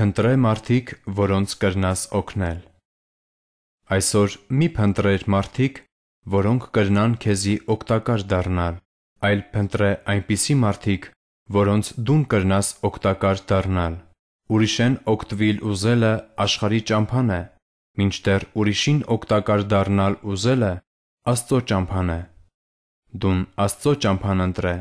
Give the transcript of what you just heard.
Փնտրե մարդիկ, որոնց կրնաս օգնել։ Այսօր մի փնտրեր մարդիկ, որոնք կրնան քեզի օգտակար դառնալ, այլ փնտրե այնպիսի մարդիկ, որոնց դուն կրնաս օգտակար դառնալ։ Ուրիշեն օգտվիլ ուզելը աշխարհի ճամփան է, մինչդեռ ուրիշին օգտակար դառնալ ուզելը Աստծո ճամփան է։ Դուն Աստծո ճամփան ընտրե,